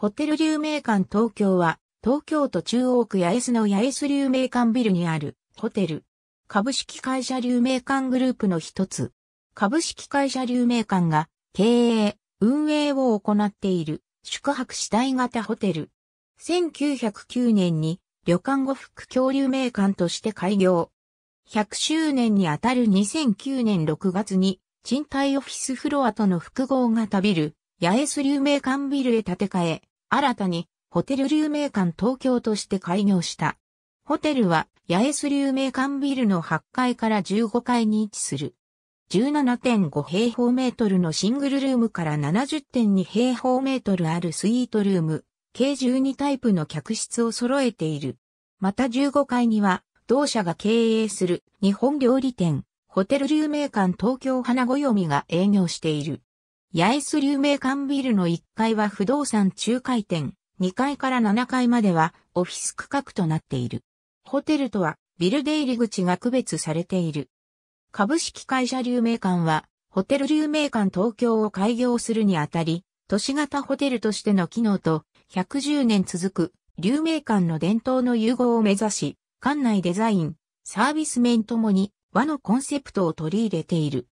ホテル流明館東京は、東京都中央区八重洲の八重洲流明館ビルにある、ホテル。株式会社流明館グループの一つ。株式会社流明館が、経営、運営を行っている、宿泊主体型ホテル。1909年に、旅館後服恐竜名館として開業。100周年にあたる2009年6月に、賃貸オフィスフロアとの複合型ビル、八重洲流明館ビルへ建て替え、新たにホテル流明館東京として開業した。ホテルは八重洲流明館ビルの8階から15階に位置する。17.5平方メートルのシングルルームから70.2平方メートルあるスイートルーム、計12タイプの客室を揃えている。また15階には、同社が経営する日本料理店、ホテル流明館東京花みが営業している。八重洲流名館ビルの1階は不動産仲介店、2階から7階まではオフィス区画となっている。ホテルとはビル出入り口が区別されている。株式会社流名館は、ホテル流名館東京を開業するにあたり、都市型ホテルとしての機能と、110年続く、流名館の伝統の融合を目指し、館内デザイン、サービス面ともに和のコンセプトを取り入れている。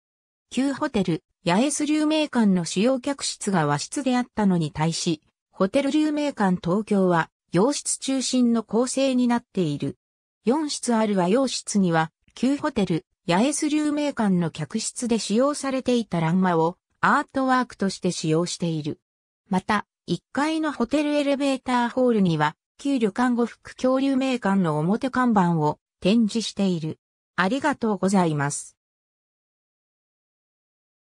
旧ホテル、八重洲流明館の主要客室が和室であったのに対し、ホテル流明館東京は洋室中心の構成になっている。4室ある和洋室には、旧ホテル、八重洲流明館の客室で使用されていた欄間をアートワークとして使用している。また、1階のホテルエレベーターホールには、旧旅館呉服恐竜名館の表看板を展示している。ありがとうございます。